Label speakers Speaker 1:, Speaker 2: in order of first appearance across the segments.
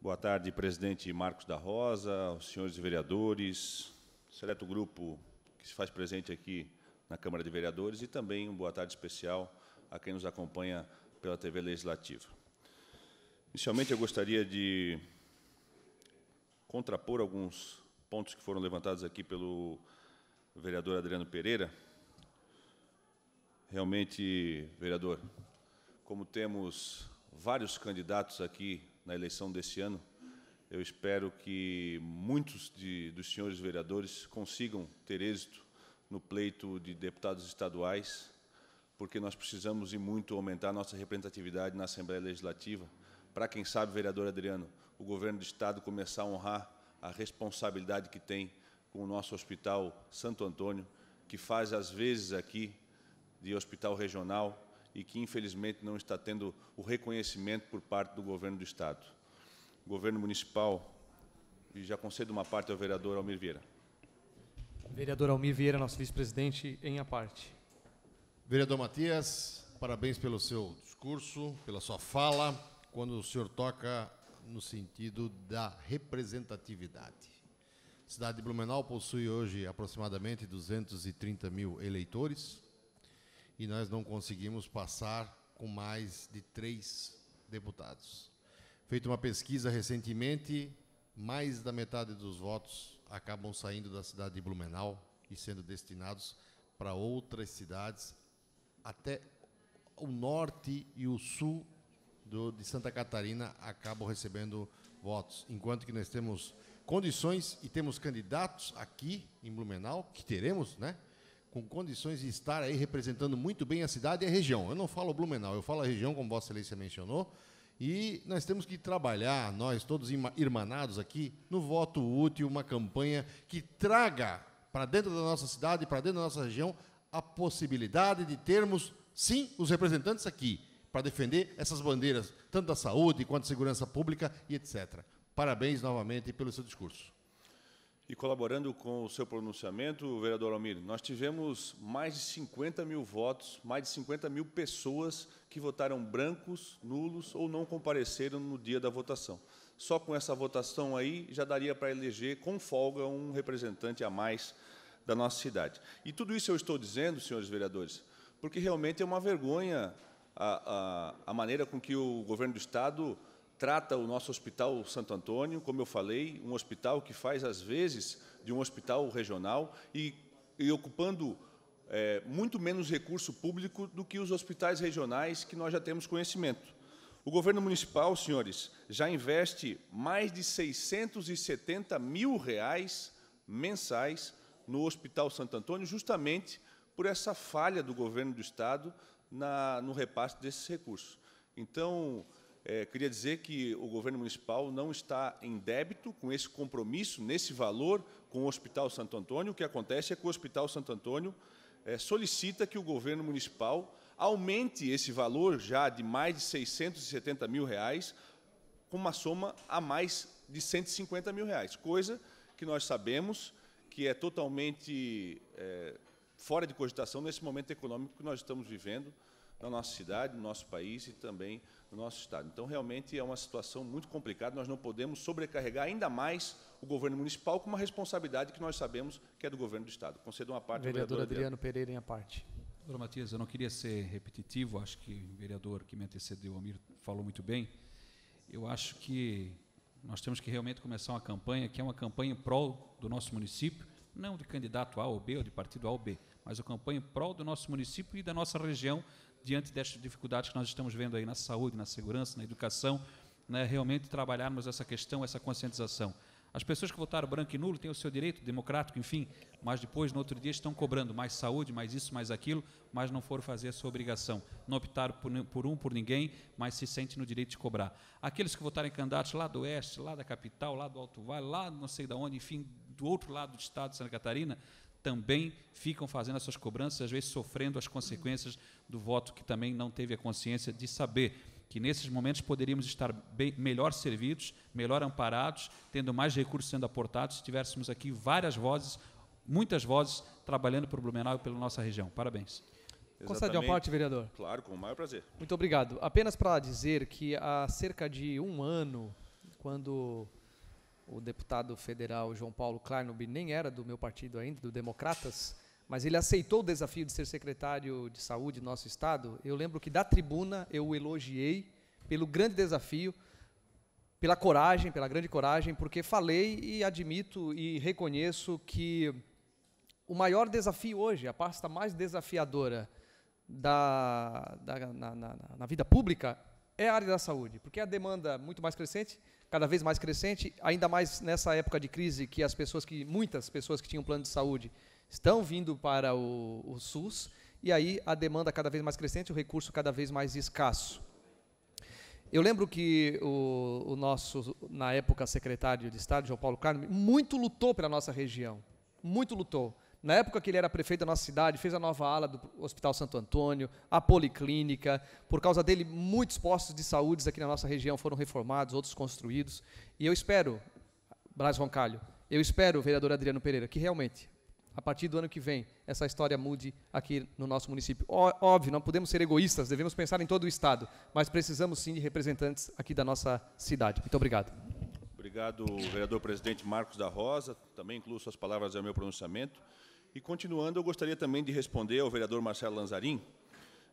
Speaker 1: Boa tarde, presidente Marcos da Rosa, os senhores vereadores, seleto grupo que se faz presente aqui na Câmara de Vereadores e também uma boa tarde especial a quem nos acompanha pela TV Legislativa. Inicialmente, eu gostaria de contrapor alguns pontos que foram levantados aqui pelo vereador Adriano Pereira. Realmente, vereador, como temos vários candidatos aqui na eleição deste ano, eu espero que muitos de, dos senhores vereadores consigam ter êxito no pleito de deputados estaduais, porque nós precisamos e muito aumentar nossa representatividade na Assembleia Legislativa, para quem sabe, vereador Adriano, o governo do estado começar a honrar a responsabilidade que tem com o nosso hospital Santo Antônio, que faz às vezes aqui de hospital regional e que, infelizmente, não está tendo o reconhecimento por parte do governo do Estado. governo municipal, e já concedo uma parte ao vereador Almir Vieira.
Speaker 2: Vereador Almir Vieira, nosso vice-presidente, em a parte.
Speaker 3: Vereador Matias, parabéns pelo seu discurso, pela sua fala, quando o senhor toca no sentido da representatividade. A cidade de Blumenau possui hoje aproximadamente 230 mil eleitores, e nós não conseguimos passar com mais de três deputados. Feita uma pesquisa recentemente, mais da metade dos votos acabam saindo da cidade de Blumenau e sendo destinados para outras cidades, até o norte e o sul do, de Santa Catarina acabam recebendo votos, enquanto que nós temos condições e temos candidatos aqui em Blumenau, que teremos, né? com condições de estar aí representando muito bem a cidade e a região. Eu não falo Blumenau, eu falo a região, como Vossa Excelência mencionou. E nós temos que trabalhar, nós todos irmanados aqui, no voto útil, uma campanha que traga para dentro da nossa cidade, para dentro da nossa região, a possibilidade de termos, sim, os representantes aqui, para defender essas bandeiras, tanto da saúde quanto da segurança pública e etc. Parabéns novamente pelo seu discurso.
Speaker 1: E colaborando com o seu pronunciamento, vereador Almir, nós tivemos mais de 50 mil votos, mais de 50 mil pessoas que votaram brancos, nulos ou não compareceram no dia da votação. Só com essa votação aí já daria para eleger com folga um representante a mais da nossa cidade. E tudo isso eu estou dizendo, senhores vereadores, porque realmente é uma vergonha a, a, a maneira com que o governo do Estado trata o nosso Hospital Santo Antônio, como eu falei, um hospital que faz às vezes de um hospital regional e, e ocupando é, muito menos recurso público do que os hospitais regionais que nós já temos conhecimento. O governo municipal, senhores, já investe mais de 670 mil reais mensais no Hospital Santo Antônio, justamente por essa falha do governo do Estado na, no repasse desses recursos. Então, é, queria dizer que o governo municipal não está em débito com esse compromisso, nesse valor, com o Hospital Santo Antônio. O que acontece é que o Hospital Santo Antônio é, solicita que o governo municipal aumente esse valor já de mais de 670 mil reais, com uma soma a mais de 150 mil reais, coisa que nós sabemos que é totalmente é, fora de cogitação nesse momento econômico que nós estamos vivendo na nossa cidade, no nosso país e também no nosso Estado. Então, realmente é uma situação muito complicada, nós não podemos sobrecarregar ainda mais o governo municipal com uma responsabilidade que nós sabemos que é do governo do Estado. Concedo uma parte vereador, vereador Adriano
Speaker 2: Pereira, em a
Speaker 4: parte. Doutora Matias, eu não queria ser repetitivo, acho que o vereador que me antecedeu, Amir, falou muito bem. Eu acho que nós temos que realmente começar uma campanha que é uma campanha em prol do nosso município, não de candidato A ou B ou de partido A ou B, mas uma campanha em prol do nosso município e da nossa região, diante destas dificuldades que nós estamos vendo aí na saúde, na segurança, na educação, né, realmente trabalharmos essa questão, essa conscientização. As pessoas que votaram branco e nulo têm o seu direito democrático, enfim, mas depois, no outro dia, estão cobrando mais saúde, mais isso, mais aquilo, mas não foram fazer a sua obrigação. Não optaram por, por um, por ninguém, mas se sentem no direito de cobrar. Aqueles que votaram em candidatos lá do oeste, lá da capital, lá do Alto Vale, lá não sei da onde, enfim, do outro lado do estado de Santa Catarina, também ficam fazendo essas cobranças, às vezes sofrendo as consequências do voto que também não teve a consciência de saber que nesses momentos poderíamos estar bem, melhor servidos, melhor amparados, tendo mais recursos sendo aportados, se tivéssemos aqui várias vozes, muitas vozes, trabalhando o Blumenau e pela nossa região. Parabéns. Concede uma parte, vereador.
Speaker 2: Claro, com o maior prazer. Muito obrigado. Apenas para dizer que há cerca de um ano, quando o deputado federal João Paulo Kleinobin nem era do meu partido ainda, do Democratas, mas ele aceitou o desafio de ser secretário de saúde do nosso estado. Eu lembro que da tribuna eu o elogiei pelo grande desafio, pela coragem, pela grande coragem, porque falei e admito e reconheço que o maior desafio hoje, a pasta mais desafiadora da, da na, na, na vida pública é a área da saúde, porque a demanda muito mais crescente, cada vez mais crescente, ainda mais nessa época de crise que as pessoas que muitas pessoas que tinham plano de saúde estão vindo para o, o SUS e aí a demanda cada vez mais crescente, o recurso cada vez mais escasso. Eu lembro que o, o nosso, na época, secretário de Estado, João Paulo Carmo, muito lutou pela nossa região, muito lutou. Na época que ele era prefeito da nossa cidade, fez a nova ala do Hospital Santo Antônio, a Policlínica. Por causa dele, muitos postos de saúde aqui na nossa região foram reformados, outros construídos. E eu espero, Braz Roncalho, eu espero, vereador Adriano Pereira, que realmente, a partir do ano que vem, essa história mude aqui no nosso município. óbvio, não podemos ser egoístas, devemos pensar em todo o Estado, mas precisamos sim de representantes aqui da nossa cidade. Muito obrigado.
Speaker 1: Obrigado, vereador presidente Marcos da Rosa. Também incluo suas palavras ao meu pronunciamento. E, continuando, eu gostaria também de responder ao vereador Marcelo Lanzarin,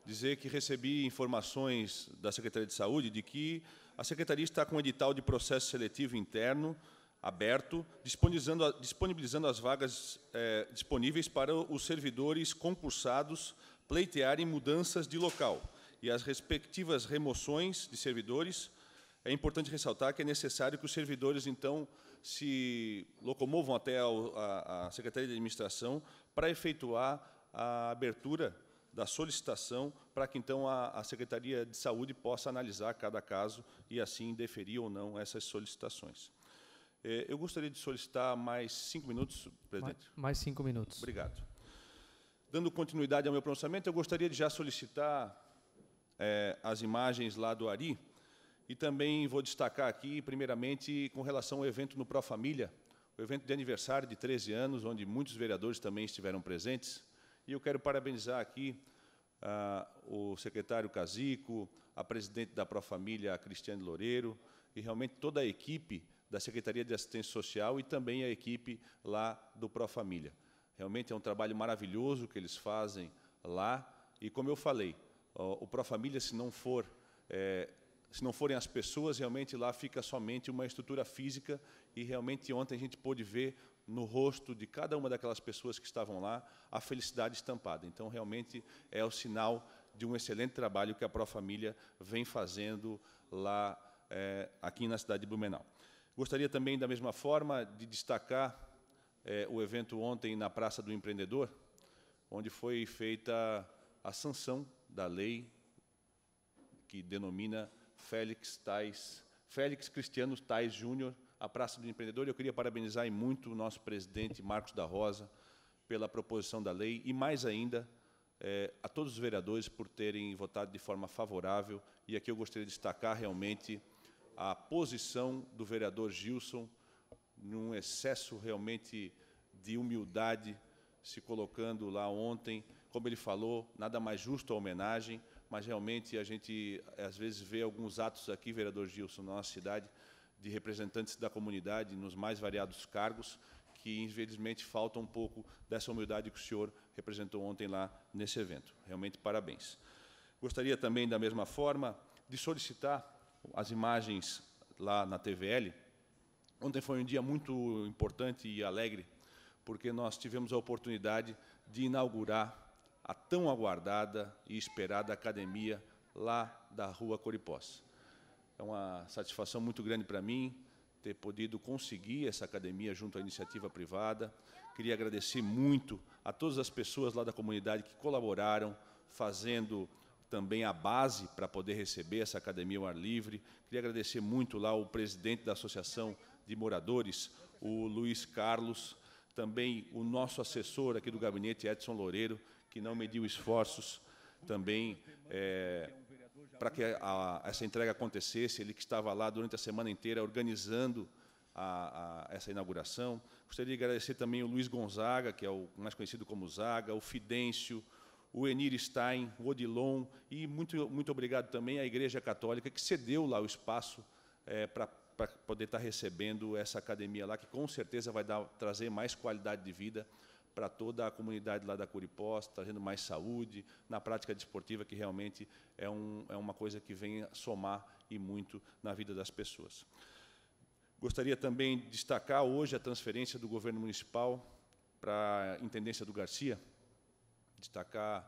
Speaker 1: dizer que recebi informações da Secretaria de Saúde de que a Secretaria está com um edital de processo seletivo interno aberto, disponibilizando, disponibilizando as vagas eh, disponíveis para os servidores concursados pleitearem mudanças de local e as respectivas remoções de servidores é importante ressaltar que é necessário que os servidores, então, se locomovam até a, a Secretaria de Administração para efetuar a abertura da solicitação para que, então, a, a Secretaria de Saúde possa analisar cada caso e, assim, deferir ou não essas solicitações. É, eu gostaria de solicitar mais cinco minutos, presidente.
Speaker 2: Mais, mais cinco minutos.
Speaker 1: Obrigado. Dando continuidade ao meu pronunciamento, eu gostaria de já solicitar é, as imagens lá do ARI, e também vou destacar aqui, primeiramente, com relação ao evento no Pro Família, o evento de aniversário de 13 anos, onde muitos vereadores também estiveram presentes. E eu quero parabenizar aqui ah, o secretário Casico, a presidente da Pro Família, Cristiane Loureiro, e realmente toda a equipe da Secretaria de Assistência Social e também a equipe lá do Pro Família. Realmente é um trabalho maravilhoso que eles fazem lá. E, como eu falei, o Pro Família, se não for é, se não forem as pessoas, realmente lá fica somente uma estrutura física, e realmente ontem a gente pôde ver no rosto de cada uma daquelas pessoas que estavam lá a felicidade estampada. Então, realmente é o sinal de um excelente trabalho que a Pro Família vem fazendo lá é, aqui na cidade de Blumenau. Gostaria também, da mesma forma, de destacar é, o evento ontem na Praça do Empreendedor, onde foi feita a sanção da lei que denomina Félix Tais, Félix Cristiano Tais Júnior, a Praça do Empreendedor. Eu queria parabenizar muito o nosso presidente Marcos da Rosa pela proposição da lei e, mais ainda, eh, a todos os vereadores por terem votado de forma favorável. E aqui eu gostaria de destacar realmente a posição do vereador Gilson, num excesso realmente de humildade, se colocando lá ontem, como ele falou, nada mais justo a homenagem mas realmente a gente às vezes vê alguns atos aqui, vereador Gilson, na nossa cidade, de representantes da comunidade nos mais variados cargos, que infelizmente falta um pouco dessa humildade que o senhor representou ontem lá nesse evento. Realmente parabéns. Gostaria também, da mesma forma, de solicitar as imagens lá na TVL. Ontem foi um dia muito importante e alegre, porque nós tivemos a oportunidade de inaugurar a tão aguardada e esperada academia lá da Rua Coripós. É uma satisfação muito grande para mim ter podido conseguir essa academia junto à iniciativa privada. Queria agradecer muito a todas as pessoas lá da comunidade que colaboraram, fazendo também a base para poder receber essa academia ao ar livre. Queria agradecer muito lá o presidente da Associação de Moradores, o Luiz Carlos, também o nosso assessor aqui do gabinete, Edson Loureiro, que não mediu esforços também é, para que a, essa entrega acontecesse, ele que estava lá durante a semana inteira organizando a, essa inauguração. Gostaria de agradecer também o Luiz Gonzaga, que é o mais conhecido como Zaga, o Fidêncio, o Enir Stein, o Odilon, e muito, muito obrigado também à Igreja Católica, que cedeu lá o espaço é, para para poder estar tá recebendo essa academia lá, que com certeza vai dar, trazer mais qualidade de vida para toda a comunidade lá da Curipós, trazendo mais saúde, na prática desportiva, que realmente é, um, é uma coisa que vem somar e muito na vida das pessoas. Gostaria também de destacar hoje a transferência do governo municipal para a Intendência do Garcia, destacar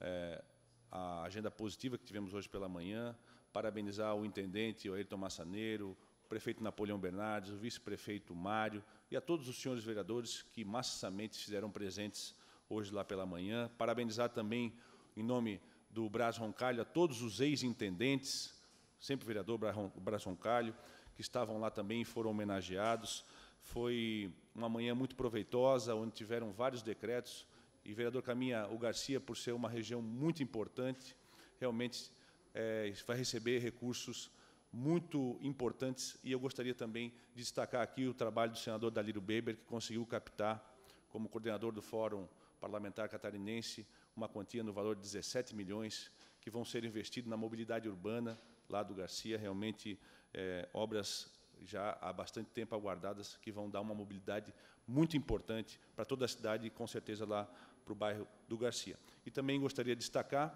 Speaker 1: é, a agenda positiva que tivemos hoje pela manhã, parabenizar o intendente o Ayrton Massaneiro, prefeito Napoleão Bernardes, o vice-prefeito Mário e a todos os senhores vereadores que massivamente fizeram presentes hoje lá pela manhã. Parabenizar também, em nome do Braz Roncalho, a todos os ex-intendentes, sempre vereador Braz Roncalho, que estavam lá também e foram homenageados. Foi uma manhã muito proveitosa, onde tiveram vários decretos. E, vereador Caminha, o Garcia, por ser uma região muito importante, realmente é, vai receber recursos muito importantes, e eu gostaria também de destacar aqui o trabalho do senador Dalírio Beber, que conseguiu captar, como coordenador do Fórum Parlamentar Catarinense, uma quantia no valor de 17 milhões, que vão ser investidos na mobilidade urbana lá do Garcia, realmente é, obras já há bastante tempo aguardadas, que vão dar uma mobilidade muito importante para toda a cidade e, com certeza, lá para o bairro do Garcia. E também gostaria de destacar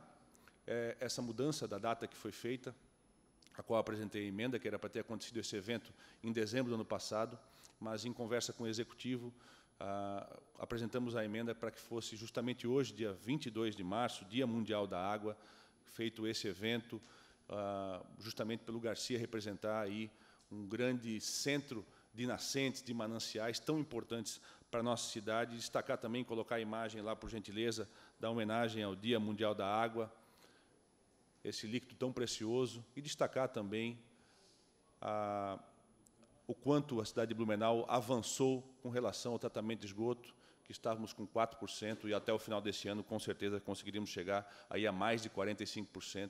Speaker 1: é, essa mudança da data que foi feita, a qual apresentei a emenda, que era para ter acontecido esse evento em dezembro do ano passado, mas em conversa com o executivo, ah, apresentamos a emenda para que fosse justamente hoje, dia 22 de março, Dia Mundial da Água, feito esse evento, ah, justamente pelo Garcia representar aí um grande centro de nascentes, de mananciais tão importantes para a nossa cidade. Destacar também, colocar a imagem lá, por gentileza, da homenagem ao Dia Mundial da Água, esse líquido tão precioso e destacar também a, o quanto a cidade de Blumenau avançou com relação ao tratamento de esgoto, que estávamos com 4% e até o final desse ano, com certeza, conseguiríamos chegar aí a mais de 45%,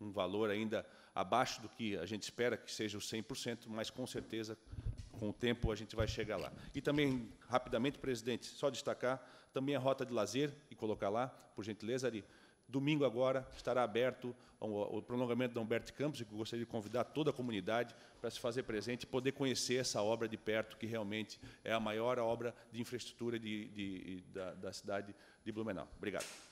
Speaker 1: um valor ainda abaixo do que a gente espera que seja o 100%, mas com certeza, com o tempo, a gente vai chegar lá. E também, rapidamente, presidente, só destacar também a rota de lazer e colocar lá, por gentileza, Ari. Domingo agora estará aberto o prolongamento da Humberto Campos, e gostaria de convidar toda a comunidade para se fazer presente e poder conhecer essa obra de perto, que realmente é a maior obra de infraestrutura de, de, da, da cidade de Blumenau. Obrigado.